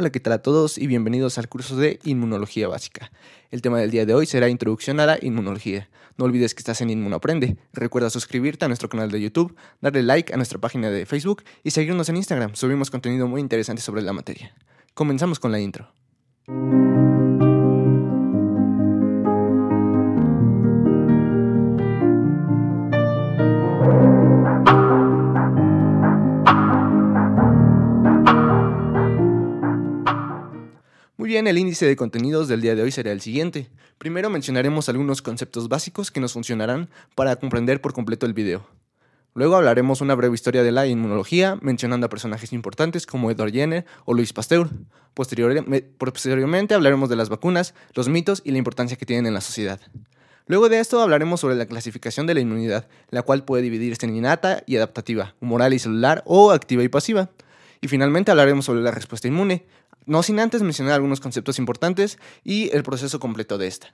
Hola, ¿qué tal a todos y bienvenidos al curso de Inmunología Básica? El tema del día de hoy será Introducción a la Inmunología. No olvides que estás en Inmunoprende. Recuerda suscribirte a nuestro canal de YouTube, darle like a nuestra página de Facebook y seguirnos en Instagram. Subimos contenido muy interesante sobre la materia. Comenzamos con la intro. bien, el índice de contenidos del día de hoy será el siguiente. Primero mencionaremos algunos conceptos básicos que nos funcionarán para comprender por completo el video. Luego hablaremos una breve historia de la inmunología, mencionando a personajes importantes como Edward Jenner o Luis Pasteur. posteriormente hablaremos de las vacunas, los mitos y la importancia que tienen en la sociedad. Luego de esto hablaremos sobre la clasificación de la inmunidad, la cual puede dividirse en innata y adaptativa, humoral y celular o activa y pasiva. Y finalmente hablaremos sobre la respuesta inmune, no sin antes mencionar algunos conceptos importantes y el proceso completo de esta.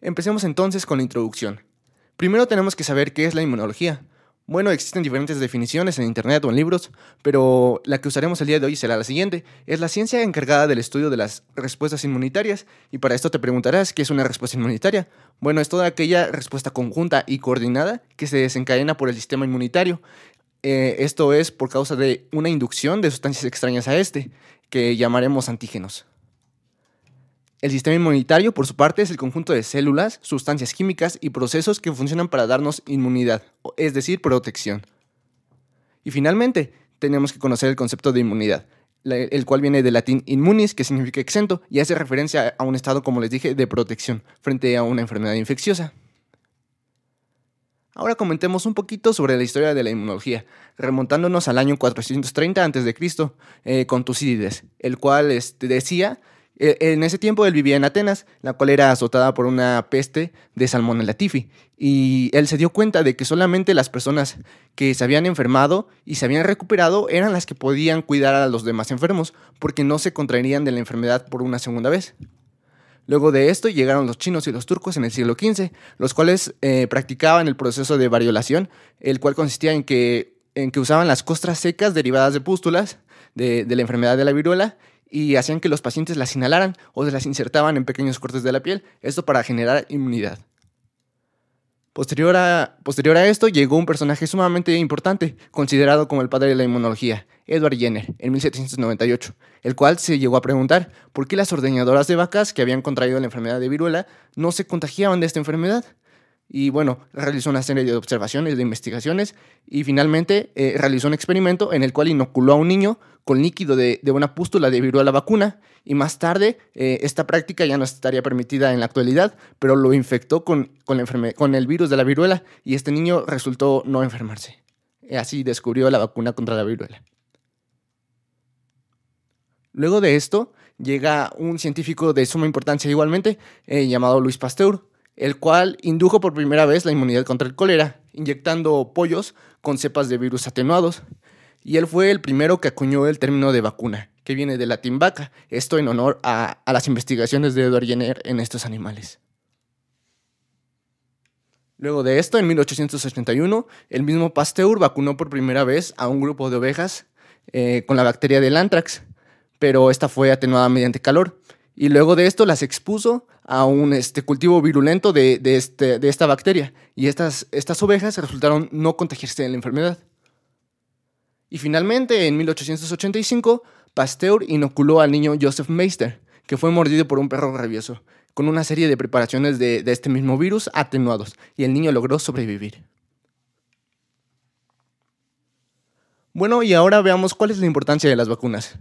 Empecemos entonces con la introducción. Primero tenemos que saber qué es la inmunología. Bueno, existen diferentes definiciones en Internet o en libros, pero la que usaremos el día de hoy será la siguiente. Es la ciencia encargada del estudio de las respuestas inmunitarias, y para esto te preguntarás qué es una respuesta inmunitaria. Bueno, es toda aquella respuesta conjunta y coordinada que se desencadena por el sistema inmunitario. Eh, esto es por causa de una inducción de sustancias extrañas a este que llamaremos antígenos. El sistema inmunitario, por su parte, es el conjunto de células, sustancias químicas y procesos que funcionan para darnos inmunidad, es decir, protección. Y finalmente, tenemos que conocer el concepto de inmunidad, el cual viene del latín immunis, que significa exento, y hace referencia a un estado, como les dije, de protección frente a una enfermedad infecciosa. Ahora comentemos un poquito sobre la historia de la inmunología, remontándonos al año 430 a.C. Eh, con Tucídides, el cual este, decía, eh, en ese tiempo él vivía en Atenas, la cual era azotada por una peste de salmón la tifi, y él se dio cuenta de que solamente las personas que se habían enfermado y se habían recuperado eran las que podían cuidar a los demás enfermos, porque no se contraerían de la enfermedad por una segunda vez. Luego de esto llegaron los chinos y los turcos en el siglo XV, los cuales eh, practicaban el proceso de variolación, el cual consistía en que, en que usaban las costras secas derivadas de pústulas de, la enfermedad de la viruela y hacían que los pacientes las inhalaran o se las insertaban en pequeños cortes de la piel, esto para generar inmunidad. Posterior posterior a, esto llegó un personaje sumamente importante, considerado como el padre de la inmunología, Edward Jenner en 1798, el cual se llegó a preguntar por qué las ordeñadoras de vacas que habían contraído la enfermedad de viruela no se contagiaban de esta enfermedad. Y bueno, realizó una serie de observaciones, de investigaciones y finalmente eh, realizó un experimento en el cual inoculó a un niño con líquido de, una pústula de viruela vacuna y más tarde eh, esta práctica ya no estaría permitida en la actualidad, pero lo infectó con, con el virus de la viruela y este niño resultó no enfermarse. Así descubrió la vacuna contra la viruela. Luego de esto, llega un científico de suma importancia igualmente, eh, llamado Luis Pasteur, el cual indujo por primera vez la inmunidad contra el cólera, inyectando pollos con cepas de virus atenuados. Y él fue el primero que acuñó el término de vacuna, que viene de latín vaca, esto en honor a, las investigaciones de Edward Jenner en estos animales. Luego de esto, en 1881, el mismo Pasteur vacunó por primera vez a un grupo de ovejas eh, con la bacteria del antrax, pero esta fue atenuada mediante calor. Y luego de esto las expuso a un este, cultivo virulento de, de, este, esta bacteria. Y estas, estas ovejas resultaron no contagiarse de la enfermedad. Y finalmente, en 1885, Pasteur inoculó al niño Joseph Meister, que fue mordido por un perro rabioso, con una serie de preparaciones de, de este mismo virus atenuados, y el niño logró sobrevivir. Bueno, y ahora veamos cuál es la importancia de las vacunas.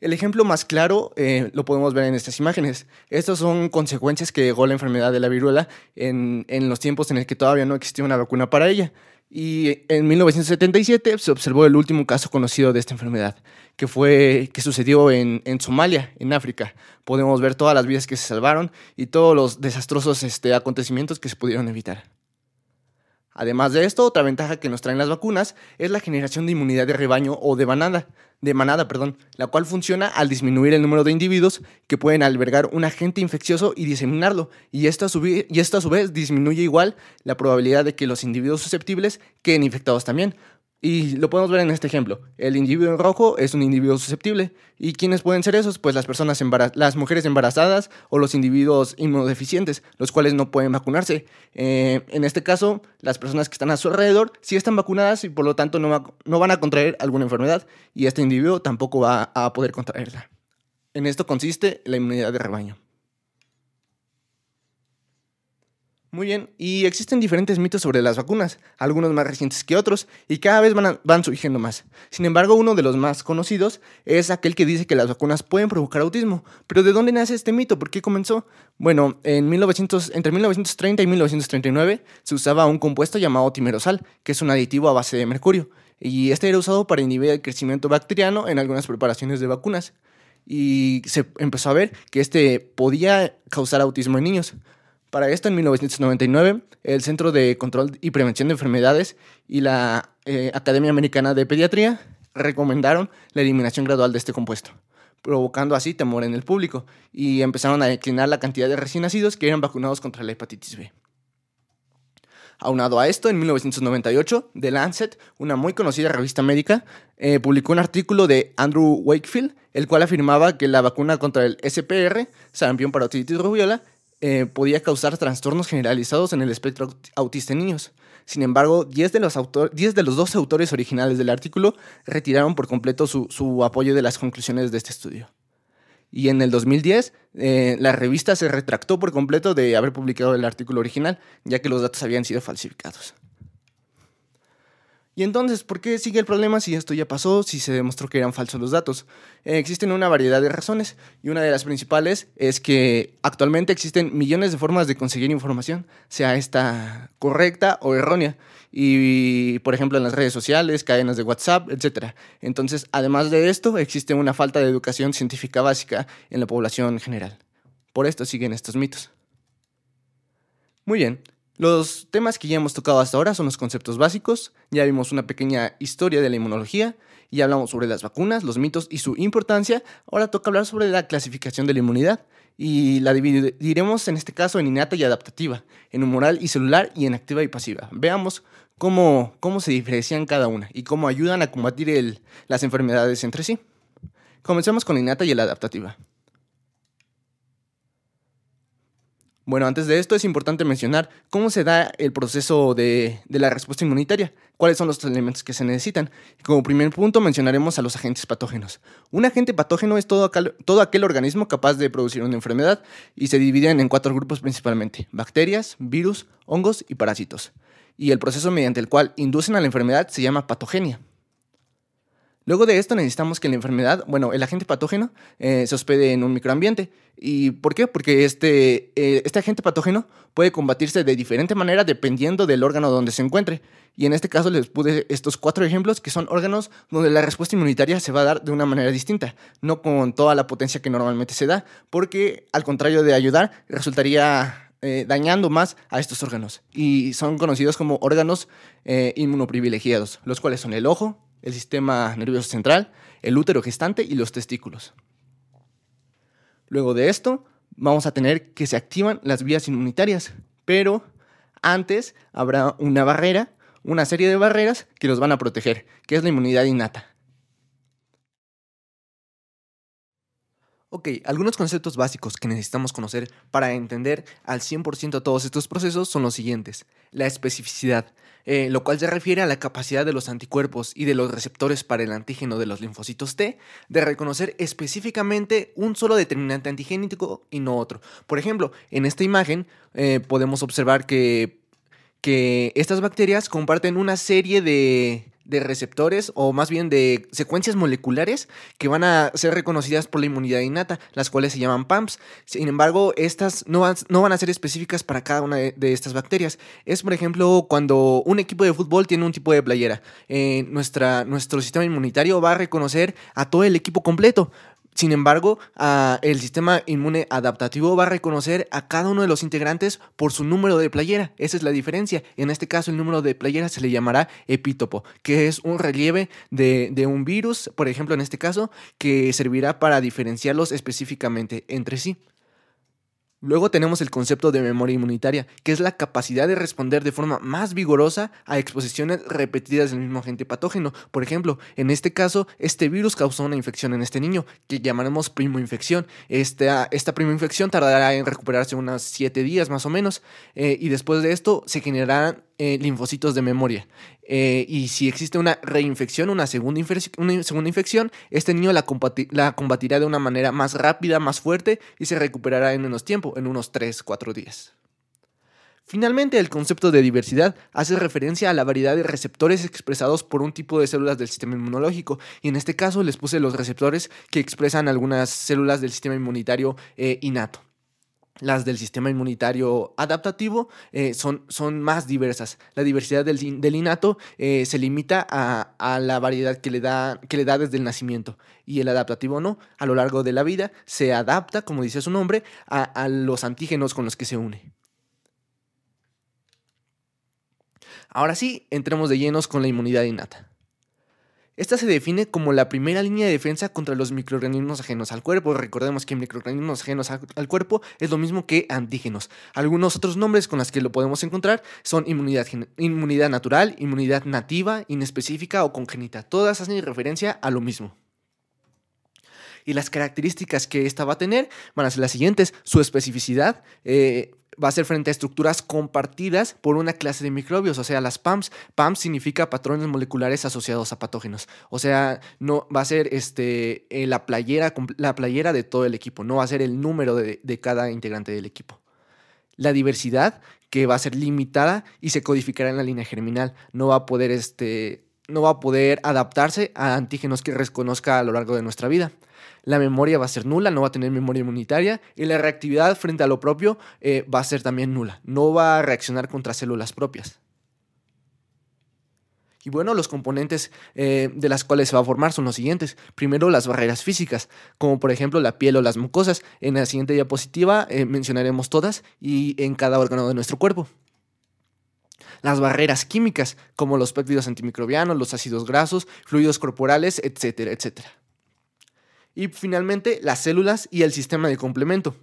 El ejemplo más claro eh, lo podemos ver en estas imágenes. Estas son consecuencias que llegó la enfermedad de la viruela en, los tiempos en los que todavía no existía una vacuna para ella. Y en 1977 se observó el último caso conocido de esta enfermedad, que, fue, que sucedió en, Somalia, en África. Podemos ver todas las vidas que se salvaron y todos los desastrosos este, acontecimientos que se pudieron evitar. Además de esto, otra ventaja que nos traen las vacunas es la generación de inmunidad de rebaño o de manada, de manada, perdón, la cual funciona al disminuir el número de individuos que pueden albergar un agente infeccioso y diseminarlo, y esto, y esto a su vez disminuye igual la probabilidad de que los individuos susceptibles queden infectados también, y lo podemos ver en este ejemplo. El individuo en rojo es un individuo susceptible. ¿Y quiénes pueden ser esos? Pues las personas las mujeres embarazadas o los individuos inmunodeficientes, los cuales no pueden vacunarse. Eh, en este caso, las personas que están a su alrededor sí están vacunadas y por lo tanto no van a contraer alguna enfermedad y este individuo tampoco va a poder contraerla. En esto consiste la inmunidad de rebaño. Muy bien, y existen diferentes mitos sobre las vacunas, algunos más recientes que otros, y cada vez van, surgiendo más. Sin embargo, uno de los más conocidos es aquel que dice que las vacunas pueden provocar autismo. Pero ¿de dónde nace este mito? ¿Por qué comenzó? Bueno, en 1900, entre 1930 y 1939 se usaba un compuesto llamado timerosal, que es un aditivo a base de mercurio, y este era usado para inhibir el crecimiento bacteriano en algunas preparaciones de vacunas. Y se empezó a ver que este podía causar autismo en niños. Para esto, en 1999, el Centro de Control y Prevención de Enfermedades y la eh, Academia Americana de Pediatría recomendaron la eliminación gradual de este compuesto, provocando así temor en el público y empezaron a declinar la cantidad de recién nacidos que eran vacunados contra la hepatitis B. Aunado a esto, en 1998, The Lancet, una muy conocida revista médica, eh, publicó un artículo de Andrew Wakefield, el cual afirmaba que la vacuna contra el SPR, sarampión, otitis rubiola, eh, podía causar trastornos generalizados en el espectro autista en niños. Sin embargo, 10 de los, de los 12 autores originales del artículo retiraron por completo su, apoyo de las conclusiones de este estudio. Y en el 2010, eh, la revista se retractó por completo de haber publicado el artículo original, ya que los datos habían sido falsificados. Y entonces, ¿por qué sigue el problema si esto ya pasó, si se demostró que eran falsos los datos? Eh, existen una variedad de razones y una de las principales es que actualmente existen millones de formas de conseguir información, sea esta correcta o errónea. Y, por ejemplo, en las redes sociales, cadenas de WhatsApp, etc. Entonces, además de esto, existe una falta de educación científica básica en la población general. Por esto siguen estos mitos. Muy bien, los temas que ya hemos tocado hasta ahora son los conceptos básicos, ya vimos una pequeña historia de la inmunología, y hablamos sobre las vacunas, los mitos y su importancia, ahora toca hablar sobre la clasificación de la inmunidad y la dividiremos en este caso en innata y adaptativa, en humoral y celular y en activa y pasiva. Veamos cómo, se diferencian cada una y cómo ayudan a combatir las enfermedades entre sí. Comencemos con innata y la adaptativa. Bueno, antes de esto es importante mencionar cómo se da el proceso de, la respuesta inmunitaria, cuáles son los elementos que se necesitan. Como primer punto mencionaremos a los agentes patógenos. Un agente patógeno es todo todo aquel organismo capaz de producir una enfermedad y se dividen en cuatro grupos principalmente, bacterias, virus, hongos y parásitos. Y el proceso mediante el cual inducen a la enfermedad se llama patogenia. Luego de esto necesitamos que la enfermedad, bueno, el agente patógeno, eh, se hospede en un microambiente. ¿Y por qué? Porque este, eh, este agente patógeno puede combatirse de diferente manera dependiendo del órgano donde se encuentre. Y en este caso les pude estos cuatro ejemplos que son órganos donde la respuesta inmunitaria se va a dar de una manera distinta, no con toda la potencia que normalmente se da, porque al contrario de ayudar, resultaría eh, dañando más a estos órganos y son conocidos como órganos inmunoprivilegiados, los cuales son el ojo, el sistema nervioso central, el útero gestante y los testículos. Luego de esto, vamos a tener que se activan las vías inmunitarias, pero antes habrá una barrera, una serie de barreras que los van a proteger, que es la inmunidad innata. Ok, algunos conceptos básicos que necesitamos conocer para entender al 100% todos estos procesos son los siguientes. La especificidad, eh, lo cual se refiere a la capacidad de los anticuerpos y de los receptores para el antígeno de los linfocitos T de reconocer específicamente un solo determinante antigénico y no otro. Por ejemplo, en esta imagen eh, podemos observar que, que estas bacterias comparten una serie de, de receptores o más bien de secuencias moleculares que van a ser reconocidas por la inmunidad innata, las cuales se llaman PAMPs. Sin embargo, estas no van, no van a ser específicas para cada una de, estas bacterias. Es, por ejemplo, cuando un equipo de fútbol tiene un tipo de playera. Eh, nuestro sistema inmunitario va a reconocer a todo el equipo completo, sin embargo, ah, el sistema inmune adaptativo va a reconocer a cada uno de los integrantes por su número de playera. Esa es la diferencia. En este caso, el número de playera se le llamará epítopo, que es un relieve de un virus, por ejemplo, en este caso, que servirá para diferenciarlos específicamente entre sí. Luego tenemos el concepto de memoria inmunitaria, que es la capacidad de responder de forma más vigorosa a exposiciones repetidas del mismo agente patógeno. Por ejemplo, en este caso, este virus causó una infección en este niño, que llamaremos primoinfección. Este, ah, esta, esta primoinfección tardará en recuperarse unos 7 días más o menos, eh, y después de esto se generarán eh, linfocitos de memoria. Eh, y si existe una reinfección, una segunda, segunda infección, este niño la, combatirá de una manera más rápida, más fuerte y se recuperará en menos tiempo, en unos 3-4 días. Finalmente, el concepto de diversidad hace referencia a la variedad de receptores expresados por un tipo de células del sistema inmunológico, y en este caso les puse los receptores que expresan algunas células del sistema inmunitario eh, innato las del sistema inmunitario adaptativo eh, son, son, más diversas. La diversidad del, innato eh, se limita a, la variedad que le, da, que le da desde el nacimiento y el adaptativo no, a lo largo de la vida se adapta, como dice su nombre, a, a los antígenos con los que se une. Ahora sí, entremos de llenos con la inmunidad innata. Esta se define como la primera línea de defensa contra los microorganismos ajenos al cuerpo. Recordemos que microorganismos ajenos al cuerpo es lo mismo que antígenos. Algunos otros nombres con los que lo podemos encontrar son inmunidad, inmunidad natural, inmunidad nativa, inespecífica o congénita. Todas hacen referencia a lo mismo. Y las características que esta va a tener van a ser las siguientes. Su especificidad, eh, va a ser frente a estructuras compartidas por una clase de microbios, o sea, las PAMs. PAMs significa patrones moleculares asociados a patógenos. O sea, no va a ser este, eh, la, playera, la playera de todo el equipo, no va a ser el número de, cada integrante del equipo. La diversidad, que va a ser limitada y se codificará en la línea germinal. No va a poder, este, no va a poder adaptarse a antígenos que reconozca a lo largo de nuestra vida la memoria va a ser nula, no va a tener memoria inmunitaria y la reactividad frente a lo propio eh, va a ser también nula, no va a reaccionar contra células propias. Y bueno, los componentes eh, de las cuales se va a formar son los siguientes. Primero, las barreras físicas, como por ejemplo la piel o las mucosas. En la siguiente diapositiva eh, mencionaremos todas y en cada órgano de nuestro cuerpo las barreras químicas, como los péptidos antimicrobianos, los ácidos grasos, fluidos corporales, etcétera, etcétera. Y finalmente, las células y el sistema de complemento,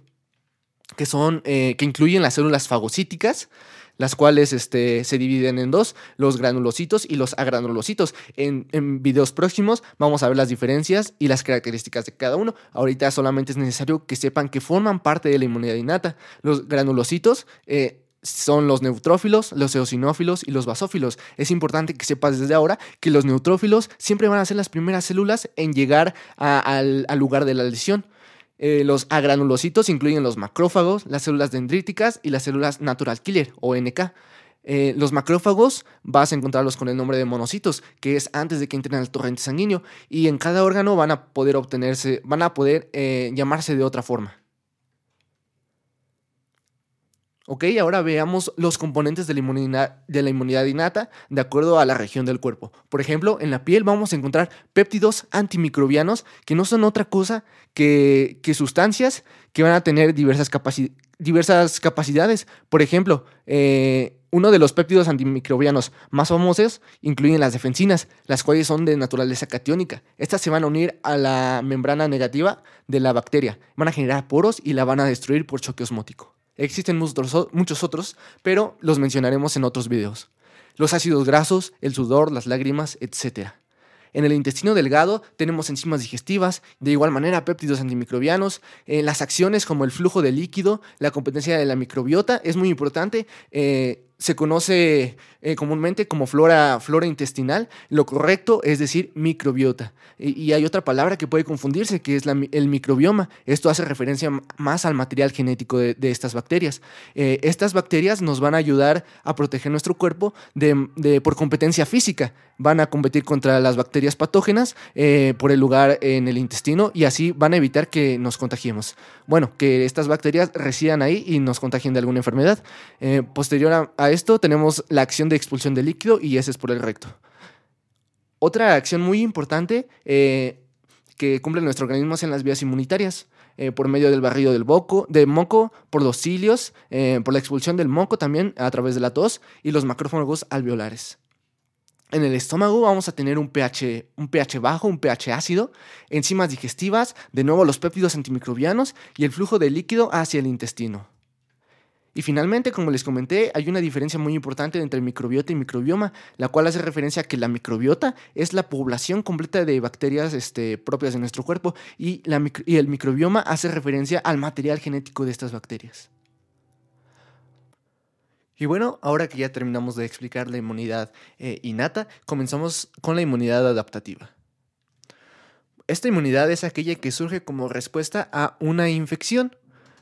que, son, eh, que incluyen las células fagocíticas, las cuales este, se dividen en dos, los granulocitos y los agranulocitos. En, videos próximos vamos a ver las diferencias y las características de cada uno. Ahorita solamente es necesario que sepan que forman parte de la inmunidad innata. Los granulocitos... Eh, son los neutrófilos, los eosinófilos y los basófilos. Es importante que sepas desde ahora que los neutrófilos siempre van a ser las primeras células en llegar al, lugar de la lesión. Eh, los agranulocitos incluyen los macrófagos, las células dendríticas y las células natural killer o NK. Eh, los macrófagos vas a encontrarlos con el nombre de monocitos, que es antes de que entren al torrente sanguíneo, y en cada órgano van a poder obtenerse, van a poder eh, llamarse de otra forma. Ok, ahora veamos los componentes de la, inmunidad, de la inmunidad innata de acuerdo a la región del cuerpo. Por ejemplo, en la piel vamos a encontrar péptidos antimicrobianos que no son otra cosa que, sustancias que van a tener diversas, diversas capacidades. Por ejemplo, eh, uno de los péptidos antimicrobianos más famosos incluyen las defensinas, las cuales son de naturaleza catiónica. Estas se van a unir a la membrana negativa de la bacteria, van a generar poros y la van a destruir por choque osmótico. Existen muchos otros, pero los mencionaremos en otros videos. Los ácidos grasos, el sudor, las lágrimas, etc. En el intestino delgado tenemos enzimas digestivas, de igual manera péptidos antimicrobianos, eh, las acciones como el flujo de líquido, la competencia de la microbiota es muy importante. Eh, se conoce eh, comúnmente como flora, flora intestinal. Lo correcto es decir microbiota. Y, hay otra palabra que puede confundirse, que es el microbioma. Esto hace referencia más al material genético de, estas bacterias. Eh, estas bacterias nos van a ayudar a proteger nuestro cuerpo de, por competencia física. Van a competir contra las bacterias patógenas eh, por el lugar en el intestino y así van a evitar que nos contagiemos. Bueno, que estas bacterias residan ahí y nos contagien de alguna enfermedad. posterior a esto tenemos la acción de expulsión de líquido y ese es por el recto. Otra acción muy importante eh, que cumple nuestro organismo en las vías inmunitarias. Eh, por medio del barrido del, de moco, por los cilios, eh, por la expulsión del moco también a través de la tos y los macrófagos alveolares. En el estómago vamos a tener un pH, un pH bajo, un pH ácido, enzimas digestivas, de nuevo los péptidos antimicrobianos y el flujo de líquido hacia el intestino. Y finalmente, como les comenté, hay una diferencia muy importante entre microbiota y microbioma, la cual hace referencia a que la microbiota es la población completa de bacterias este, propias de nuestro cuerpo y, el microbioma hace referencia al material genético de estas bacterias. Y bueno, ahora que ya terminamos de explicar la inmunidad eh, innata, comenzamos con la inmunidad adaptativa. Esta inmunidad es aquella que surge como respuesta a una infección.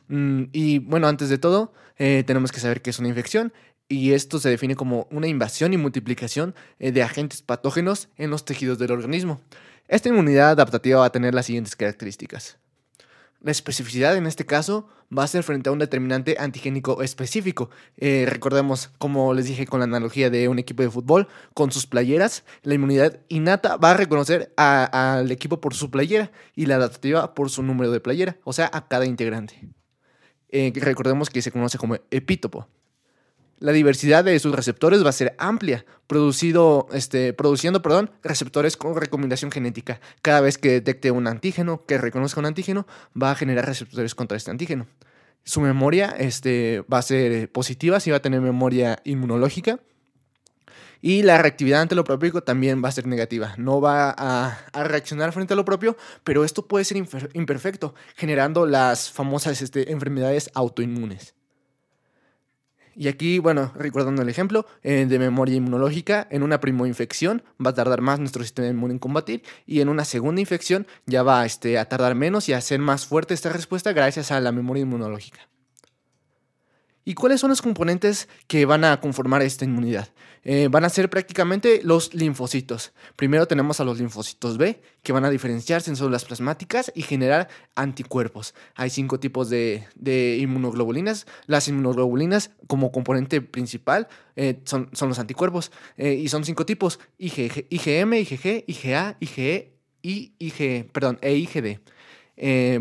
Mm, y bueno, antes de todo, eh, tenemos que saber que es una infección y esto se define como una invasión y multiplicación eh, de agentes patógenos en los tejidos del organismo. Esta inmunidad adaptativa va a tener las siguientes características. La especificidad en este caso va a ser frente a un determinante antigénico específico. Eh, recordemos, como les dije con la analogía de un equipo de fútbol, con sus playeras, la inmunidad innata va a reconocer al equipo por su playera y la adaptativa por su número de playera, o sea, a cada integrante. Eh, recordemos que se conoce como epítopo. La diversidad de sus receptores va a ser amplia, producido, este, produciendo perdón, receptores con recomendación genética. Cada vez que detecte un antígeno, que reconozca un antígeno, va a generar receptores contra este antígeno. Su memoria este, va a ser positiva si va a tener memoria inmunológica y la reactividad ante lo propio también va a ser negativa. No va a, reaccionar frente a lo propio, pero esto puede ser imperfecto, generando las famosas este, enfermedades autoinmunes. Y aquí, bueno, recordando el ejemplo eh, de memoria inmunológica, en una infección va a tardar más nuestro sistema inmune en combatir y en una segunda infección ya va este, a tardar menos y a ser más fuerte esta respuesta gracias a la memoria inmunológica. ¿Y cuáles son los componentes que van a conformar esta inmunidad? Eh, van a ser prácticamente los linfocitos. Primero tenemos a los linfocitos B, que van a diferenciarse en células plasmáticas y generar anticuerpos. Hay cinco tipos de, inmunoglobulinas. Las inmunoglobulinas como componente principal eh, son, los anticuerpos. Eh, y son cinco tipos, IgM, IgG, IgA, IgE y e, perdón, e IgD.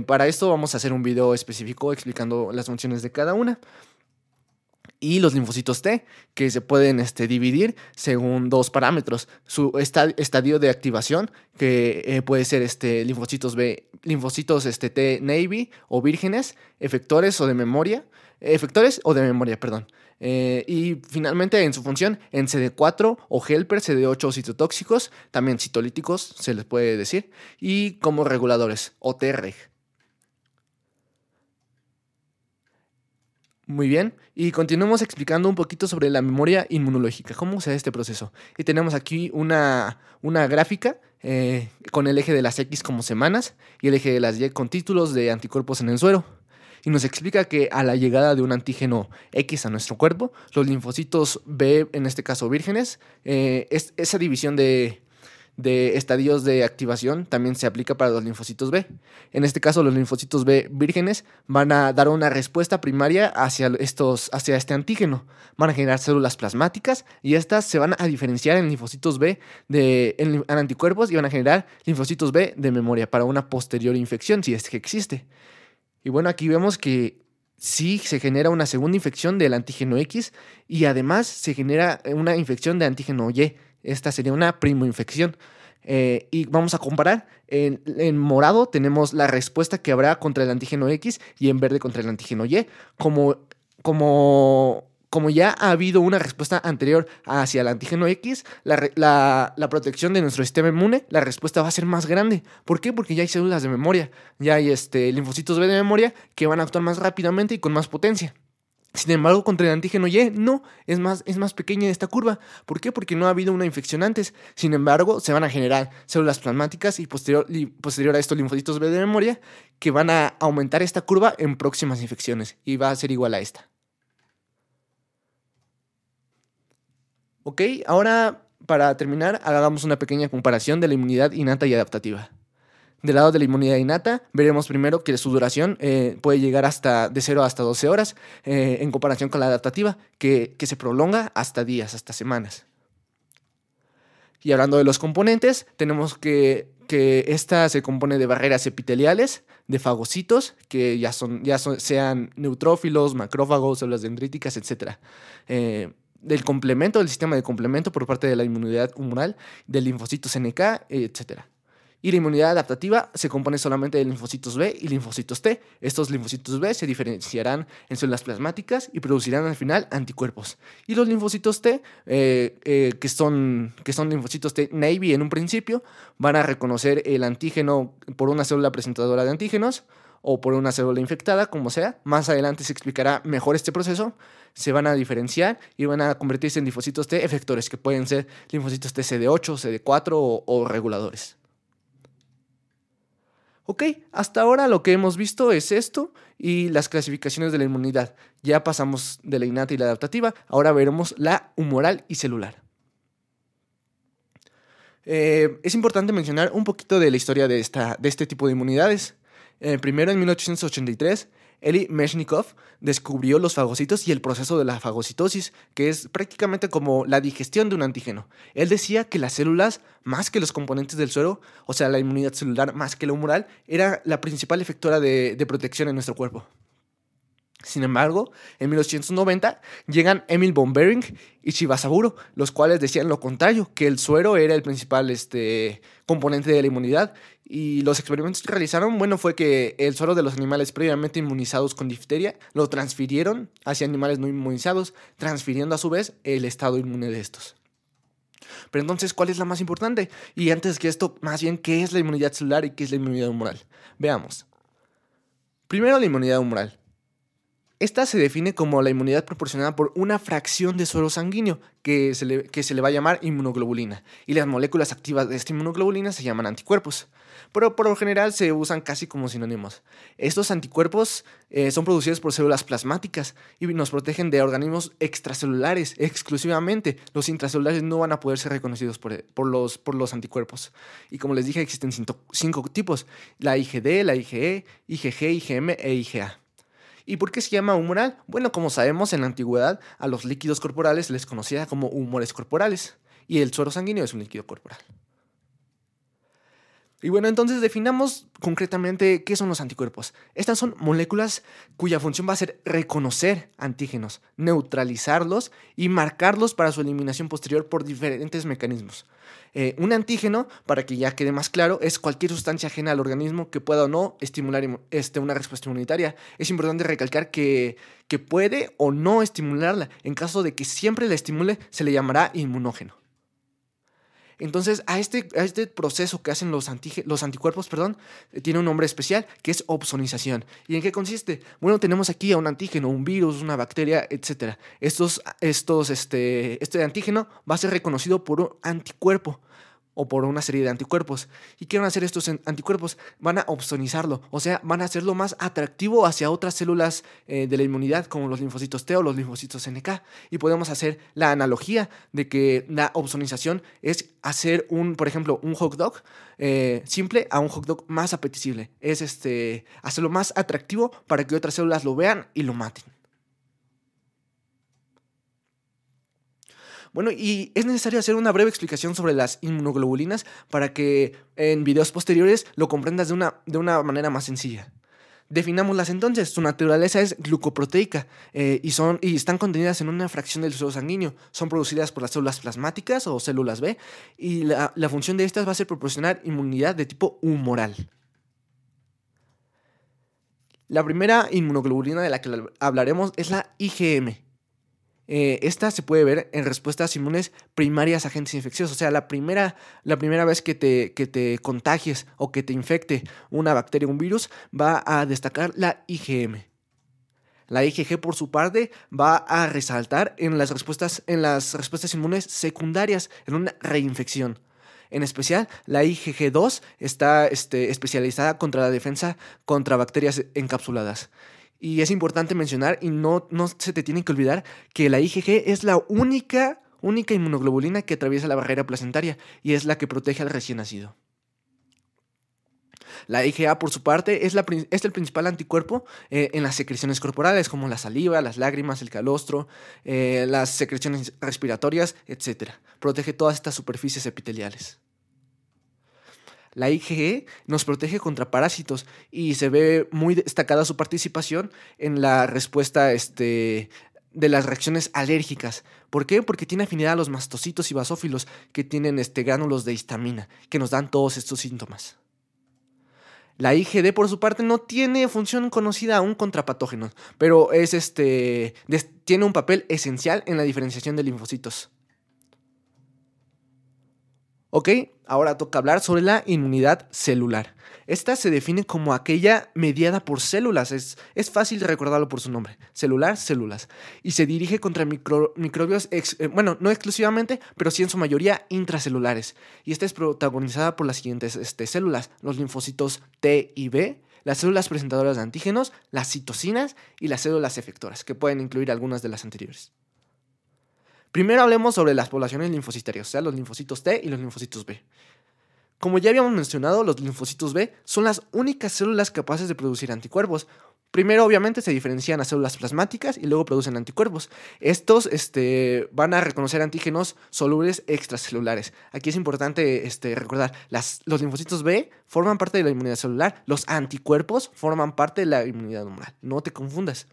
para esto vamos a hacer un video específico explicando las funciones de cada una y los linfocitos T, que se pueden este, dividir según dos parámetros. Su estadio de activación, que eh, puede ser este, linfocitos B, linfocitos este, T navy o vírgenes, efectores o de memoria, efectores o de memoria, perdón. Eh, y finalmente en su función en CD4 o helper, CD8 o citotóxicos, también citolíticos se les puede decir, y como reguladores o TREG. Muy bien, y continuemos explicando un poquito sobre la memoria inmunológica, cómo se hace este proceso. Y tenemos aquí una, una gráfica eh, con el eje de las X como semanas y el eje de las Y con títulos de anticuerpos en el suero. Y nos explica que a la llegada de un antígeno X a nuestro cuerpo, los linfocitos B, en este caso vírgenes, eh, es, esa división de, de estadios de activación también se aplica para los linfocitos B. En este caso, los linfocitos B vírgenes van a dar una respuesta primaria hacia, estos, hacia este antígeno. Van a generar células plasmáticas y estas se van a diferenciar en linfocitos B de, en, en anticuerpos y van a generar linfocitos B de memoria para una posterior infección, si es que existe. Y bueno, aquí vemos que sí se genera una segunda infección del antígeno X y además se genera una infección de antígeno Y esta sería una primoinfección. Eh, y vamos a comparar. En, morado tenemos la respuesta que habrá contra el antígeno X y en verde contra el antígeno Y. Como, como, como ya ha habido una respuesta anterior hacia el antígeno X, la, protección de nuestro sistema inmune, la respuesta va a ser más grande. ¿Por qué? Porque ya hay células de memoria, ya hay este, linfocitos B de memoria que van a actuar más rápidamente y con más potencia. Sin embargo, contra el antígeno Y, no, es más, es más pequeña esta curva. ¿Por qué? Porque no ha habido una infección antes. Sin embargo, se van a generar células plasmáticas y posterior, posterior a esto, linfocitos B de memoria que van a aumentar esta curva en próximas infecciones y va a ser igual a esta. Ok, ahora para terminar, hagamos una pequeña comparación de la inmunidad innata y adaptativa. Del lado de la inmunidad innata, veremos primero que su duración eh, puede llegar hasta de 0 hasta 12 horas, eh, en comparación con la adaptativa, que, se prolonga hasta días, hasta semanas. Y hablando de los componentes, tenemos que que esta se compone de barreras epiteliales, de fagocitos, que ya, son, ya sean neutrófilos, macrófagos, células dendríticas, etc. Eh, del complemento, del sistema de complemento por parte de la inmunidad humoral, del linfocito NK, etc. Y la inmunidad adaptativa se compone solamente de linfocitos B y linfocitos T. Estos linfocitos B se diferenciarán en células plasmáticas y producirán al final anticuerpos. Y los linfocitos T, eh, eh, que, son, que son linfocitos T Navy en un principio, van a reconocer el antígeno por una célula presentadora de antígenos o por una célula infectada, como sea. Más adelante se explicará mejor este proceso. Se van a diferenciar y van a convertirse en linfocitos T efectores, que pueden ser linfocitos T CD8, CD4 o reguladores ok, hasta ahora lo que hemos visto es esto y las clasificaciones de la inmunidad. Ya pasamos de la innata y la adaptativa, ahora veremos la humoral y celular. Eh, es importante mencionar un poquito de la historia de, este tipo de inmunidades. Eh, primero, en 1883, Eli Meshnikov descubrió los fagocitos y el proceso de la fagocitosis, que es prácticamente como la digestión de un antígeno. Él decía que las células, más que los componentes del suero, o sea, la inmunidad celular más que la humoral, era la principal efectora de, de protección en nuestro cuerpo. Sin embargo, en 1890 llegan Emil von Bering y Shibasaburo, los cuales decían lo contrario, que el suero era el principal este, componente de la inmunidad. Y los experimentos que realizaron, bueno, fue que el suero de los animales previamente inmunizados con difteria lo transfirieron hacia animales no inmunizados, transfiriendo a su vez el estado inmune de estos. Pero entonces, ¿cuál es la más importante? Y antes que esto, más bien, ¿qué es la inmunidad celular y qué es la inmunidad humoral? Veamos. Primero, la inmunidad humoral. Esta se define como la inmunidad proporcionada por una fracción de suero sanguíneo, que se, le, va a llamar inmunoglobulina, y las moléculas activas de esta inmunoglobulina se llaman anticuerpos, pero por lo general se usan casi como sinónimos. Estos anticuerpos eh, son producidos por células plasmáticas y nos protegen de organismos extracelulares exclusivamente. Los intracelulares no van a poder ser reconocidos por, los, anticuerpos. Y como les dije, existen cinco tipos, la IgD, la IgE, IgG, IgM e IgA. ¿Y por qué se llama humoral? Bueno, como sabemos, en la antigüedad a los líquidos corporales les conocía como humores corporales y el suero sanguíneo es un líquido corporal. Y bueno, entonces definamos concretamente qué son los anticuerpos. Estas son moléculas cuya función va a ser reconocer antígenos, neutralizarlos y marcarlos para su eliminación posterior por diferentes mecanismos. Eh, un antígeno, para que ya quede más claro, es cualquier sustancia ajena al organismo que pueda o no estimular este, una respuesta inmunitaria. Es importante recalcar que, que puede o no estimularla. En caso de que siempre la estimule, se le llamará inmunógeno. Entonces, a este, a este proceso que hacen los, los anticuerpos, perdón, eh, tiene un nombre especial que es opsonización. ¿Y en qué consiste? Bueno, tenemos aquí a un antígeno, un virus, una bacteria, etc. Estos, estos, este, este antígeno va a ser reconocido por un anticuerpo o por una serie de anticuerpos. ¿Y qué van a hacer estos anticuerpos? Van a opsonizarlo, o sea, van a hacerlo más atractivo hacia otras células eh, de la inmunidad, como los linfocitos T o los linfocitos NK. Y podemos hacer la analogía de que la opsonización es hacer un, por ejemplo, un hot dog eh, simple a un hot dog más apetecible. Es este, hacerlo más atractivo para que otras células lo vean y lo maten. Bueno, y es necesario hacer una breve explicación sobre las inmunoglobulinas para que en videos posteriores lo comprendas de una, de una manera más sencilla. Definámoslas entonces. Su naturaleza es glucoproteica eh, y, son, y están contenidas en una fracción del suelo sanguíneo. Son producidas por las células plasmáticas o células B y la, la función de estas va a ser proporcionar inmunidad de tipo humoral. La primera inmunoglobulina de la que hablaremos es la IgM. Eh, esta se puede ver en respuestas inmunes primarias a agentes infecciosos. O sea, la primera, vez que te, contagies o que te infecte una bacteria o un virus, va a destacar la IgM. La IgG, por su parte, va a resaltar en las respuestas, en las respuestas inmunes secundarias, en una reinfección. En especial, la IgG2 está este, especializada contra la defensa contra bacterias encapsuladas. Y es importante mencionar, y no, no se te tiene que olvidar, que la IgG es la única, única inmunoglobulina que atraviesa la barrera placentaria y es la que protege al recién nacido. La IgA, por su parte, es, la, el principal anticuerpo eh, en las secreciones corporales, como la saliva, las lágrimas, el calostro, eh, las secreciones respiratorias, etc. Protege todas estas superficies epiteliales. La IgE nos protege contra parásitos y se ve muy destacada su participación en la respuesta este, de las reacciones alérgicas. ¿Por qué? Porque tiene afinidad a los mastocitos y basófilos que tienen este, gránulos de histamina, que nos dan todos estos síntomas. La IgD, e, por su parte, no tiene función conocida aún contra patógenos, pero es este, tiene un papel esencial en la diferenciación de linfocitos. ¿Ok? ahora toca hablar sobre la inmunidad celular. Esta se define como aquella mediada por células, es, fácil recordarlo por su nombre, celular, células, y se dirige contra microbios, eh, bueno, no exclusivamente, pero sí en su mayoría intracelulares, y esta es protagonizada por las siguientes este, células, los linfocitos T y B, las células presentadoras de antígenos, las citocinas y las células efectoras, que pueden incluir algunas de las anteriores. Primero hablemos sobre las poblaciones linfocitarias, o sea, los linfocitos T y los linfocitos B. Como ya habíamos mencionado, los linfocitos B son las únicas células capaces de producir anticuerpos. Primero, obviamente, se diferencian a células plasmáticas y luego producen anticuerpos. Estos este, van a reconocer antígenos solubles extracelulares. Aquí es importante este, recordar, los linfocitos B forman parte de la inmunidad celular, los anticuerpos forman parte de la inmunidad humoral. No te confundas.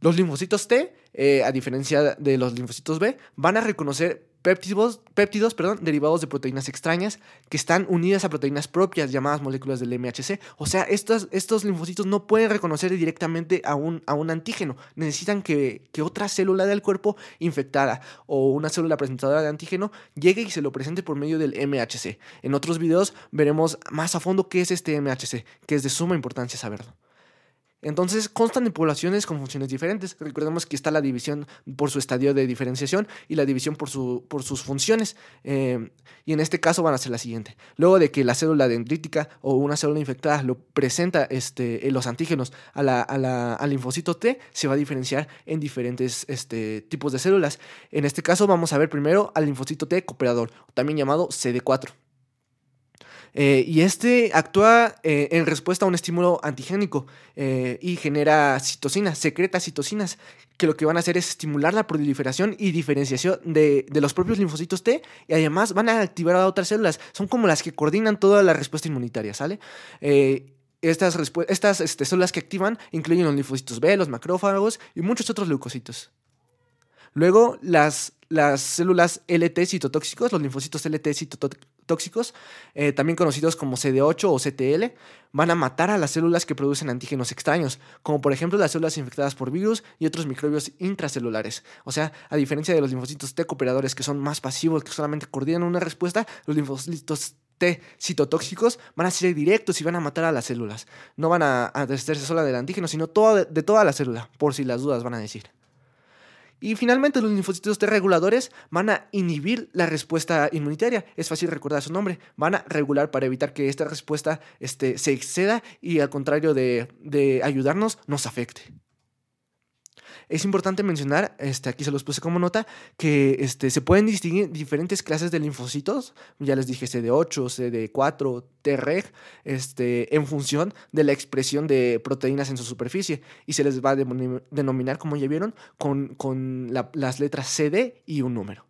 Los linfocitos T eh, a diferencia de los linfocitos B, van a reconocer péptidos, péptidos derivados de proteínas extrañas que están unidas a proteínas propias llamadas moléculas del MHC. O sea, estos, estos linfocitos no pueden reconocer directamente a un, a un antígeno. Necesitan que, que, otra célula del cuerpo infectada o una célula presentadora de antígeno llegue y se lo presente por medio del MHC. En otros videos veremos más a fondo qué es este MHC, que es de suma importancia saberlo. Entonces constan de poblaciones con funciones diferentes. Recordemos que está la división por su estadio de diferenciación y la división por, sus funciones. Em, y en este caso van a ser la siguiente. Luego de que la célula dendrítica o una célula infectada lo presenta este, los antígenos al linfocito T, se va a diferenciar en diferentes este, tipos de células. En este caso vamos a ver primero al linfocito T cooperador, también llamado CD4. Eh, y este actúa eh, en respuesta a un estímulo antigénico eh, y genera citocinas, secreta citocinas, que lo que van a hacer es estimular la proliferación y diferenciación de, los propios linfocitos T y además van a activar a otras células. Son como las que coordinan toda la respuesta inmunitaria, ¿sale? estas, estas este, células que activan incluyen los linfocitos B, los macrófagos y muchos otros leucocitos. Luego, las, las células LT citotóxicos, los linfocitos LT tóxicos, eh, también conocidos como CD8 o CTL, van a matar a las células que producen antígenos extraños, como por ejemplo las células infectadas por virus y otros microbios intracelulares. O sea, a diferencia de los linfocitos T cooperadores que son más pasivos, que solamente coordinan una respuesta, los linfocitos T citotóxicos van a ser directos y van a matar a las células. No van a deshacerse sola del antígeno, sino de toda la célula, por si las dudas van a decir. Y finalmente los linfocitos T reguladores van a inhibir la respuesta inmunitaria. Es fácil recordar su nombre. Van a regular para evitar que esta respuesta este, se exceda y al contrario de ayudarnos, nos afecte. Es importante mencionar, este, aquí se los puse como nota, que este, se pueden distinguir diferentes clases de linfocitos, ya les dije CD8, CD4, Treg, este, en función de la expresión de proteínas en su superficie, y se les va a denominar, como ya vieron, con, las letras CD y un número.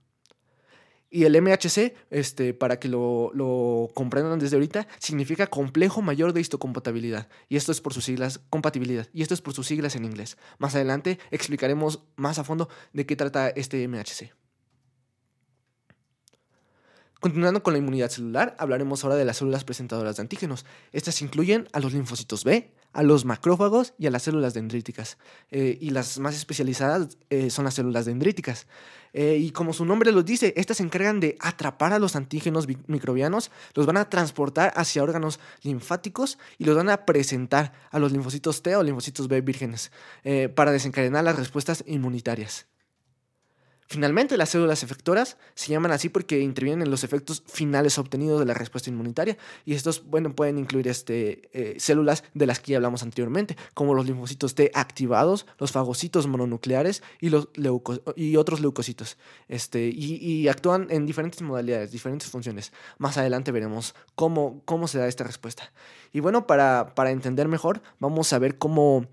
Y el MHC, este, para que lo, comprendan desde ahorita, significa complejo mayor de histocompatibilidad. Y esto es por sus siglas, compatibilidad. Y esto es por sus siglas en inglés. Más adelante explicaremos más a fondo de qué trata este MHC. Continuando con la inmunidad celular, hablaremos ahora de las células presentadoras de antígenos. Estas incluyen a los linfocitos B, a los macrófagos y a las células dendríticas. Eh, y las más especializadas eh, son las células dendríticas. Eh, y como su nombre lo dice, estas se encargan de atrapar a los antígenos microbianos, los van a transportar hacia órganos linfáticos y los van a presentar a los linfocitos T o linfocitos B vírgenes para desencadenar las respuestas inmunitarias. Finalmente, las células efectoras se llaman así porque intervienen en los efectos finales obtenidos de la respuesta inmunitaria y estos, bueno, pueden incluir este, eh, células de las que ya hablamos anteriormente, como los linfocitos T activados, los fagocitos mononucleares y, los y otros leucocitos. Este, y, actúan en diferentes modalidades, diferentes funciones. Más adelante veremos cómo, cómo se da esta respuesta. Y bueno, para, entender mejor, vamos a ver cómo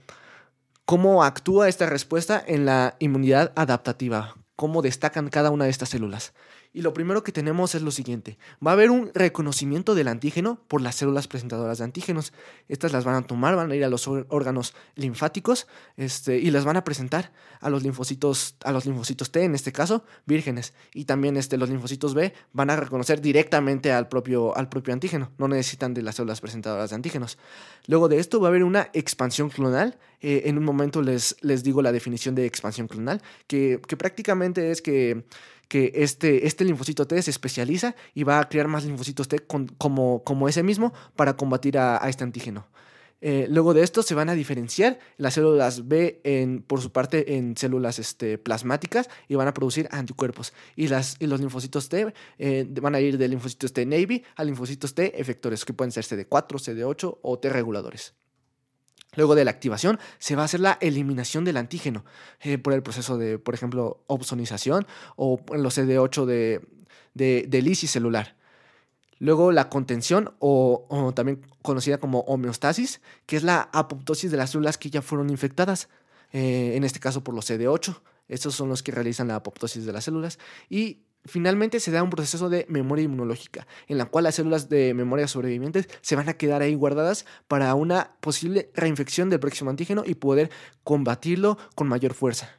cómo actúa esta respuesta en la inmunidad adaptativa, cómo destacan cada una de estas células. Y lo primero que tenemos es lo siguiente. Va a haber un reconocimiento del antígeno por las células presentadoras de antígenos. Estas las van a tomar, van a ir a los órganos linfáticos este, y las van a presentar a los linfocitos, a los linfocitos T en este caso, vírgenes. Y también este, los linfocitos B van a reconocer directamente al propio, al propio antígeno. No necesitan de las células presentadoras de antígenos. Luego de esto va a haber una expansión clonal. Eh, en un momento les, les digo la definición de expansión clonal, que, que prácticamente es que que este, este, linfocito T se especializa y va a crear más linfocitos T como, ese mismo para combatir a, este antígeno. Eh, luego de esto se van a diferenciar las células B por su parte en células este, plasmáticas y van a producir anticuerpos. Y, los linfocitos T eh, van a ir de linfocitos T Navy a linfocitos T efectores, que pueden ser CD4, CD8 o T reguladores. Luego de la activación se va a hacer la eliminación del antígeno eh, por el proceso de, por ejemplo, opsonización o los CD8 de, de, de lisis celular. Luego la contención o, también conocida como homeostasis, que es la apoptosis de las células que ya fueron infectadas, eh, en este caso por los CD8. Estos son los que realizan la apoptosis de las células. Y Finalmente se da un proceso de memoria inmunológica, en la cual las células de memoria sobrevivientes se van a quedar ahí guardadas para una posible reinfección del próximo antígeno y poder combatirlo con mayor fuerza.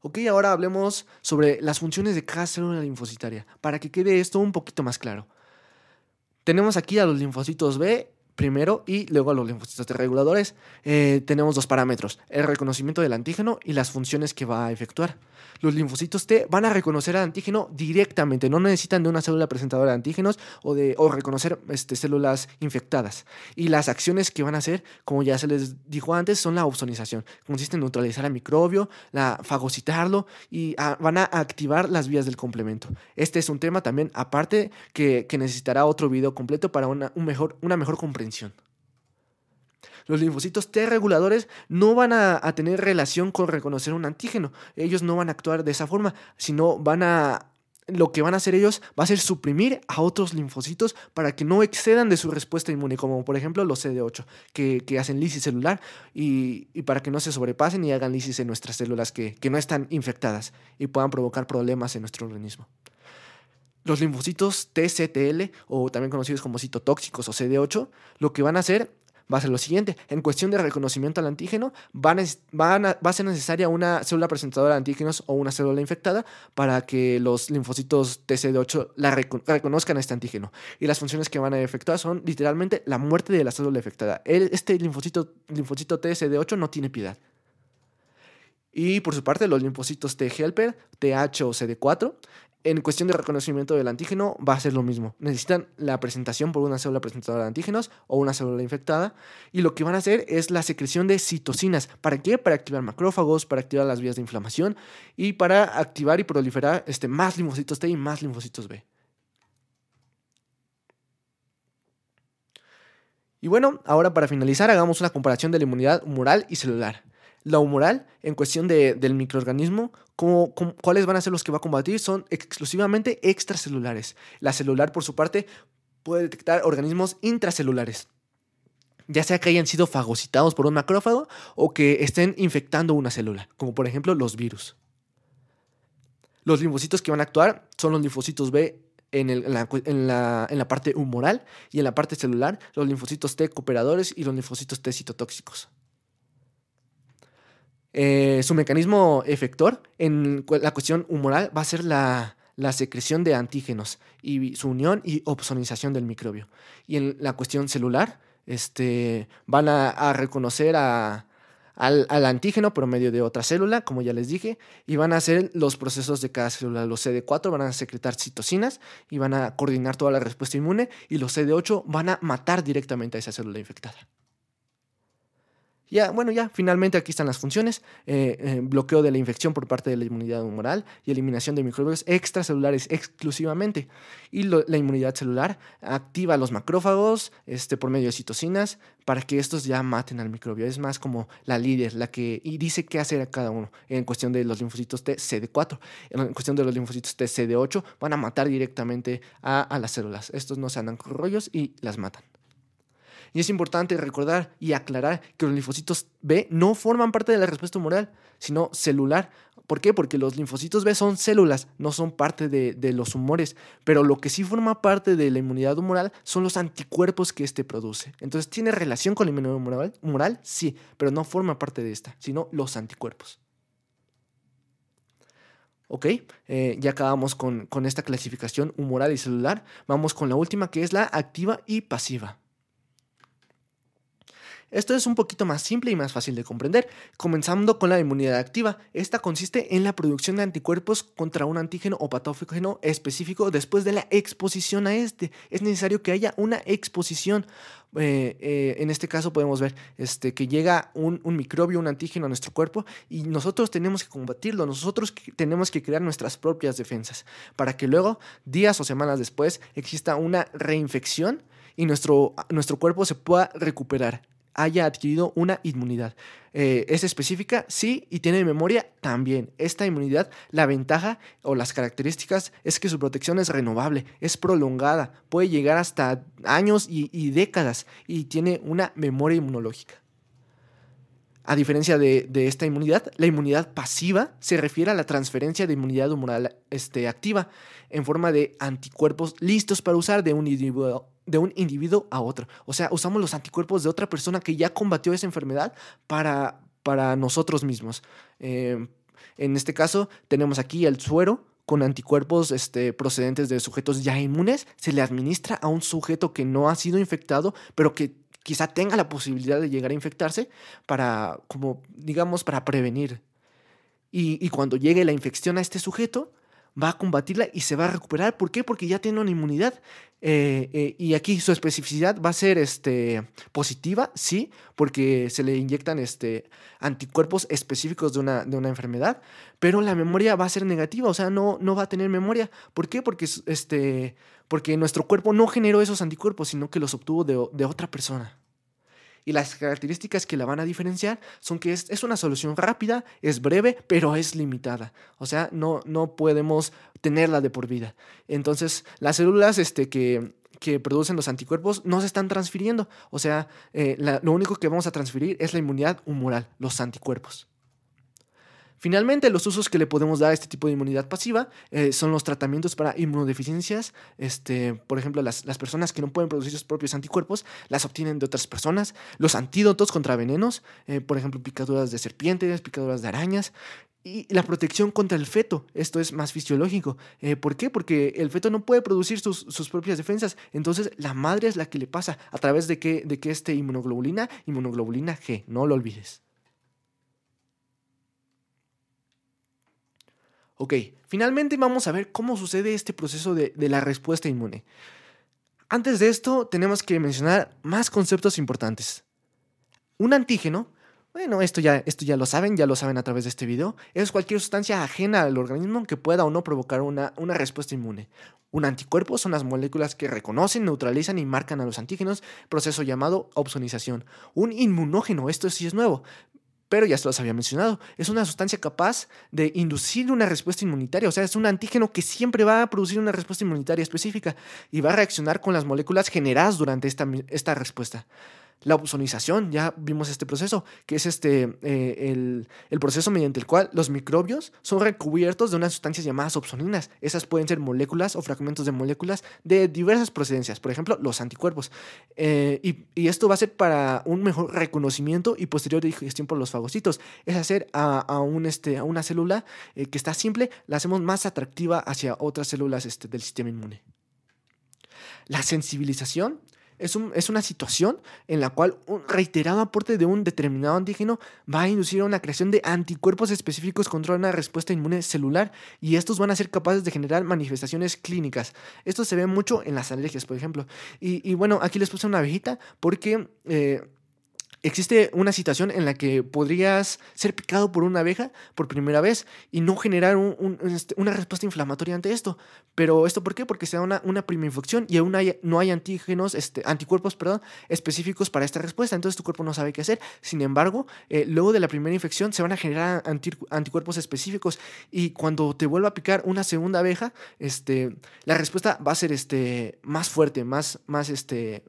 Ok, ahora hablemos sobre las funciones de cada célula linfocitaria, para que quede esto un poquito más claro. Tenemos aquí a los linfocitos B primero y luego a los linfocitos T reguladores, eh, tenemos dos parámetros, el reconocimiento del antígeno y las funciones que va a efectuar. Los linfocitos T van a reconocer al antígeno directamente, no necesitan de una célula presentadora de antígenos o, de, reconocer este, células infectadas. Y las acciones que van a hacer, como ya se les dijo antes, son la opsonización. Consiste en neutralizar al microbio, la, fagocitarlo y ah, van a activar las vías del complemento. Este es un tema también aparte que, necesitará otro video completo para una, mejor, una mejor comprensión los linfocitos T reguladores no van a, tener relación con reconocer un antígeno. Ellos no van a actuar de esa forma, sino van a... Lo que van a hacer ellos va a ser suprimir a otros linfocitos para que no excedan de su respuesta inmune, como por ejemplo los CD8, que, hacen lisis celular y, para que no se sobrepasen y hagan lisis en nuestras células que no están infectadas y puedan provocar problemas en nuestro organismo. Los linfocitos TCTL, o también conocidos como citotóxicos o CD8, lo que van a hacer va a ser lo siguiente. En cuestión de reconocimiento al antígeno, van va a ser necesaria una célula presentadora de antígenos o una célula infectada para que los linfocitos TCD8 la reconozcan a este antígeno. Y las funciones que van a efectuar son literalmente la muerte de la célula infectada. este linfocito, linfocito TCD8 no tiene piedad. Y por su parte, los linfocitos T helper, TH o CD4, en cuestión de reconocimiento del antígeno va a ser lo mismo. Necesitan la presentación por una célula presentadora de antígenos o una célula infectada y lo que van a hacer es la secreción de citocinas. ¿Para qué? Para activar macrófagos, para activar las vías de inflamación y para activar y proliferar este, más linfocitos T y más linfocitos B. Y bueno, ahora para finalizar hagamos una comparación de la inmunidad humoral y celular. La humoral, en cuestión del microorganismo, ¿Cuáles van a ser los que va a combatir? Son exclusivamente extracelulares. La celular, por su parte, puede detectar organismos intracelulares ya sea que hayan sido fagocitados por un macrófago o que estén infectando una célula, como por ejemplo los virus. Los linfocitos que van a actuar son los linfocitos B en, la, parte humoral y en la parte celular, los linfocitos T cooperadores y los linfocitos T citotóxicos. Eh, su mecanismo efector en la cuestión humoral va a ser la, secreción de antígenos y su unión y opsonización del microbio. Y en la cuestión celular, este, van a, reconocer al, al, antígeno por medio de otra célula, como ya les dije, y van a hacer los procesos de cada célula. Los CD4 van a secretar citocinas y van a coordinar toda la respuesta inmune, y los CD8 van a matar directamente a esa célula infectada. Ya, bueno, ya, finalmente aquí están las funciones. Eh, eh, bloqueo de la infección por parte de la inmunidad humoral y eliminación de microbios extracelulares exclusivamente. Y la inmunidad celular activa los macrófagos este, por medio de citocinas para que estos ya maten al microbio. Es más como la líder, la que y dice qué hacer a cada uno. En cuestión de los linfocitos tcd 4 En cuestión de los linfocitos tcd 8 van a matar directamente a las células. Estos no se andan con rollos y las matan. Y es importante recordar y aclarar que los linfocitos B no forman parte de la respuesta humoral, sino celular. ¿Por qué? Porque los linfocitos B son células, no son parte de, los humores, pero lo que sí forma parte de la inmunidad humoral son los anticuerpos que éste produce. Entonces, ¿tiene relación con la inmunidad humoral? Sí, pero no forma parte de esta, sino los anticuerpos. ¿ok? Eh, ya acabamos con esta clasificación humoral y celular. Vamos con la última que es la activa y pasiva. Esto es un poquito más simple y más fácil de comprender, comenzando con la inmunidad activa. Esta consiste en la producción de anticuerpos contra un antígeno o patógeno específico después de la exposición a este. Es necesario que haya una exposición. Eh, eh, en este caso podemos ver este, que llega un, un, microbio, un antígeno a nuestro cuerpo y nosotros tenemos que combatirlo, nosotros tenemos que crear nuestras propias defensas para que luego, días o semanas después, exista una reinfección y nuestro, nuestro cuerpo se pueda recuperar haya adquirido una inmunidad. Eh, ¿Es específica? Sí, y tiene memoria también. Esta inmunidad, la ventaja o las características es que su protección es renovable, es prolongada, puede llegar hasta años y décadas y tiene una memoria inmunológica. A diferencia de, esta inmunidad, la inmunidad pasiva se refiere a la transferencia de inmunidad humoral este, activa en forma de anticuerpos listos para usar de un, individuo, a otro. O sea, usamos los anticuerpos de otra persona que ya combatió esa enfermedad para, para nosotros mismos. Em, en este caso, tenemos aquí el suero con anticuerpos este, procedentes de sujetos ya inmunes, se le administra a un sujeto que no ha sido infectado, pero que quizá tenga la posibilidad de llegar a infectarse para, como digamos, para prevenir. Y, y cuando llegue la infección a este sujeto, va a combatirla y se va a recuperar. ¿Por qué? Porque ya tiene una inmunidad. Eh, eh, y aquí su especificidad va a ser este, positiva, sí, porque se le inyectan este, anticuerpos específicos de una, de una enfermedad, pero la memoria va a ser negativa, o sea, no, no va a tener memoria. ¿Por qué? Porque, este, porque nuestro cuerpo no generó esos anticuerpos, sino que los obtuvo de otra persona. Y las características que la van a diferenciar son que es, una solución rápida, es breve, pero es limitada. O sea, no, no podemos tenerla de por vida. Entonces, las células este, que, producen los anticuerpos no se están transfiriendo. O sea, eh, lo único que vamos a transferir es la inmunidad humoral, los anticuerpos. Finalmente, los usos que le podemos dar a este tipo de inmunidad pasiva eh, son los tratamientos para inmunodeficiencias. Este, por ejemplo, las, personas que no pueden producir sus propios anticuerpos las obtienen de otras personas. Los antídotos contra venenos, eh, por ejemplo, picaduras de serpientes, picaduras de arañas. Y la protección contra el feto, esto es más fisiológico. Eh, ¿Por qué? Porque el feto no puede producir sus, propias defensas, entonces la madre es la que le pasa a través de que, de que este inmunoglobulina, inmunoglobulina G, no lo olvides. Ok, finalmente vamos a ver cómo sucede este proceso de, la respuesta inmune. Antes de esto, tenemos que mencionar más conceptos importantes. Un antígeno, bueno, esto ya, esto ya lo saben, ya lo saben a través de este video, es cualquier sustancia ajena al organismo que pueda o no provocar una, una respuesta inmune. Un anticuerpo son las moléculas que reconocen, neutralizan y marcan a los antígenos, proceso llamado opsonización. Un inmunógeno, esto sí es nuevo, pero ya se los había mencionado, es una sustancia capaz de inducir una respuesta inmunitaria, o sea, es un antígeno que siempre va a producir una respuesta inmunitaria específica y va a reaccionar con las moléculas generadas durante esta, esta respuesta la opsonización, ya vimos este proceso, que es este, eh, el, proceso mediante el cual los microbios son recubiertos de unas sustancias llamadas opsoninas. Esas pueden ser moléculas o fragmentos de moléculas de diversas procedencias, por ejemplo, los anticuerpos. Eh, y, esto va a ser para un mejor reconocimiento y posterior digestión por los fagocitos. Es hacer a, un, este, a una célula eh, que está simple, la hacemos más atractiva hacia otras células este, del sistema inmune. La sensibilización es, una situación en la cual un reiterado aporte de un determinado antígeno va a inducir a una creación de anticuerpos específicos contra una respuesta inmune celular y estos van a ser capaces de generar manifestaciones clínicas. Esto se ve mucho en las alergias, por ejemplo. Y, bueno, aquí les puse una abejita porque... Eh, Existe una situación en la que podrías ser picado por una abeja por primera vez y no generar este, una respuesta inflamatoria ante esto. Pero esto por qué? Porque se da una, primera infección y aún no hay antígenos, este, anticuerpos perdón, específicos para esta respuesta. Entonces tu cuerpo no sabe qué hacer. Sin embargo, eh, luego de la primera infección se van a generar anticuerpos específicos y cuando te vuelva a picar una segunda abeja, este, la respuesta va a ser este, más fuerte, más, más este,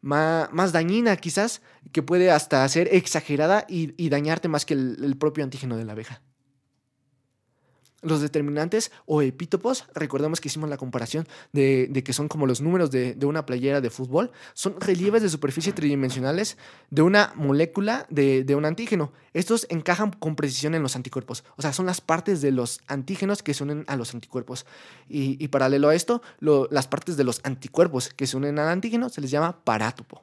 más, dañina quizás, que puede hasta ser exagerada y, dañarte más que el propio antígeno de la abeja los determinantes o epítopos, recordemos que hicimos la comparación de, que son como los números de, una playera de fútbol, son relieves de superficie tridimensionales de una molécula de, un antígeno. Estos encajan con precisión en los anticuerpos, o sea, son las partes de los antígenos que se unen a los anticuerpos. Y, paralelo a esto, las partes de los anticuerpos que se unen al antígeno se les llama parátopo.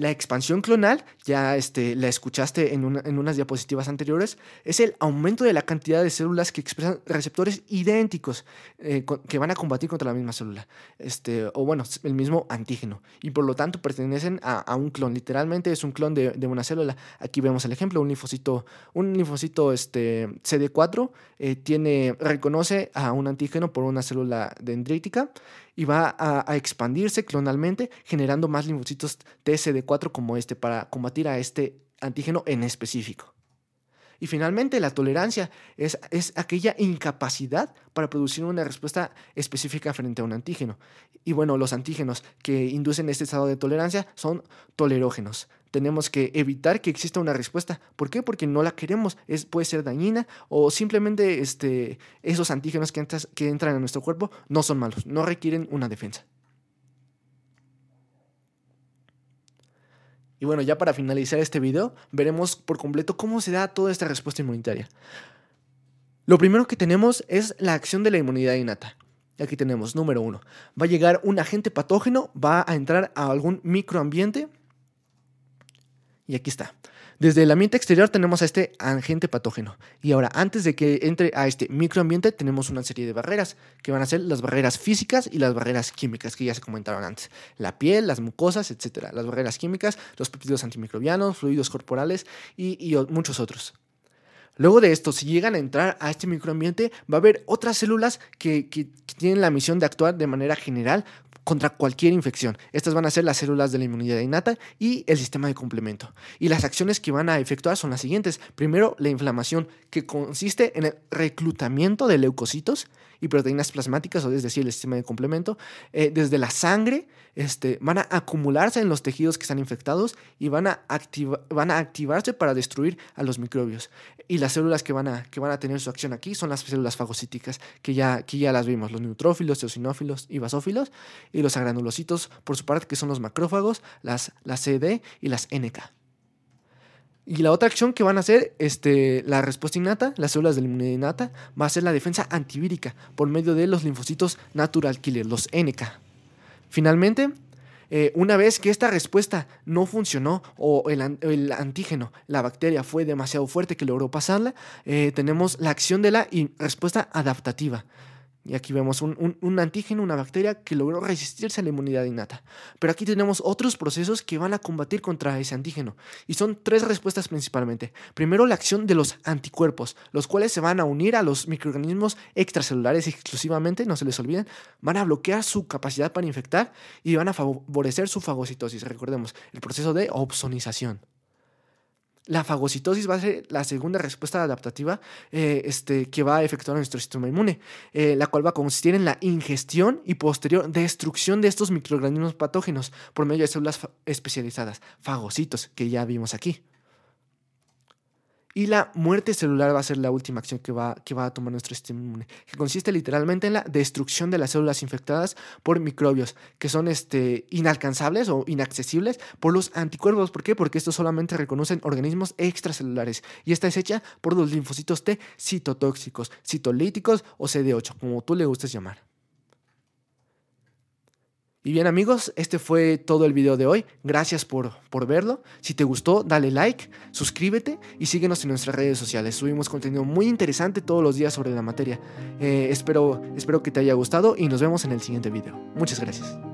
La expansión clonal, ya este, la escuchaste en, unas diapositivas anteriores, es el aumento de la cantidad de células que expresan receptores idénticos eh, que van a combatir contra la misma célula, este, o bueno, el mismo antígeno, y por lo tanto pertenecen a, un clon, literalmente es un clon de, una célula. Aquí vemos el ejemplo, un linfocito, linfocito este, CD4 eh, tiene, reconoce a un antígeno por una célula dendrítica y va a, expandirse clonalmente generando más linfocitos TSD 4 como este para combatir a este antígeno en específico. Y finalmente, la tolerancia es, es aquella incapacidad para producir una respuesta específica frente a un antígeno. Y bueno, los antígenos que inducen este estado de tolerancia son tolerógenos. Tenemos que evitar que exista una respuesta. ¿Por qué? Porque no la queremos. Es, puede ser dañina o simplemente este, esos antígenos que, que entran en nuestro cuerpo no son malos, no requieren una defensa. Y bueno, ya para finalizar este video, veremos por completo cómo se da toda esta respuesta inmunitaria. Lo primero que tenemos es la acción de la inmunidad innata. Aquí tenemos, número uno, va a llegar un agente patógeno, va a entrar a algún microambiente. Y aquí está. Desde el ambiente exterior tenemos a este agente patógeno. Y ahora, antes de que entre a este microambiente, tenemos una serie de barreras, que van a ser las barreras físicas y las barreras químicas, que ya se comentaron antes. La piel, las mucosas, etcétera. Las barreras químicas, los peptidos antimicrobianos, fluidos corporales y, muchos otros. Luego de esto, si llegan a entrar a este microambiente, va a haber otras células que, tienen la misión de actuar de manera general contra cualquier infección. Estas van a ser las células de la inmunidad innata y el sistema de complemento. Y las acciones que van a efectuar son las siguientes. Primero, la inflamación, que consiste en el reclutamiento de leucocitos y proteínas plasmáticas, o es decir, el sistema de complemento, eh, desde la sangre este, van a acumularse en los tejidos que están infectados y van a, van a activarse para destruir a los microbios. Y las células que van a, que van a tener su acción aquí son las células fagocíticas, que ya, ya las vimos, los neutrófilos, eosinófilos y basófilos, y los agranulocitos, por su parte, que son los macrófagos, las, las CD y las NK. Y la otra acción que van a hacer, este, la respuesta innata, las células de la inmunidad innata, va a ser la defensa antivírica por medio de los linfocitos natural killer, los NK. Finalmente, eh, una vez que esta respuesta no funcionó o el, antígeno, la bacteria fue demasiado fuerte que logró pasarla, eh, tenemos la acción de la respuesta adaptativa. Y aquí vemos un, antígeno, una bacteria que logró resistirse a la inmunidad innata. Pero aquí tenemos otros procesos que van a combatir contra ese antígeno. Y son tres respuestas principalmente. Primero, la acción de los anticuerpos, los cuales se van a unir a los microorganismos extracelulares exclusivamente, no se les olviden. Van a bloquear su capacidad para infectar y van a favorecer su fagocitosis. Recordemos, el proceso de opsonización la fagocitosis va a ser la segunda respuesta adaptativa eh, este, que va a efectuar nuestro sistema inmune, eh, la cual va a consistir en la ingestión y posterior destrucción de estos microorganismos patógenos por medio de células especializadas, fagocitos, que ya vimos aquí. Y la muerte celular va a ser la última acción que va, que va a tomar nuestro sistema inmune, que consiste literalmente en la destrucción de las células infectadas por microbios, que son este, inalcanzables o inaccesibles por los anticuerpos. ¿Por qué? Porque estos solamente reconocen organismos extracelulares. Y esta es hecha por los linfocitos T citotóxicos, citolíticos o CD8, como tú le gustes llamar. Y bien amigos, este fue todo el video de hoy. Gracias por, verlo. Si te gustó, dale like, suscríbete y síguenos en nuestras redes sociales. Subimos contenido muy interesante todos los días sobre la materia. Eh, espero, espero que te haya gustado y nos vemos en el siguiente video. Muchas gracias.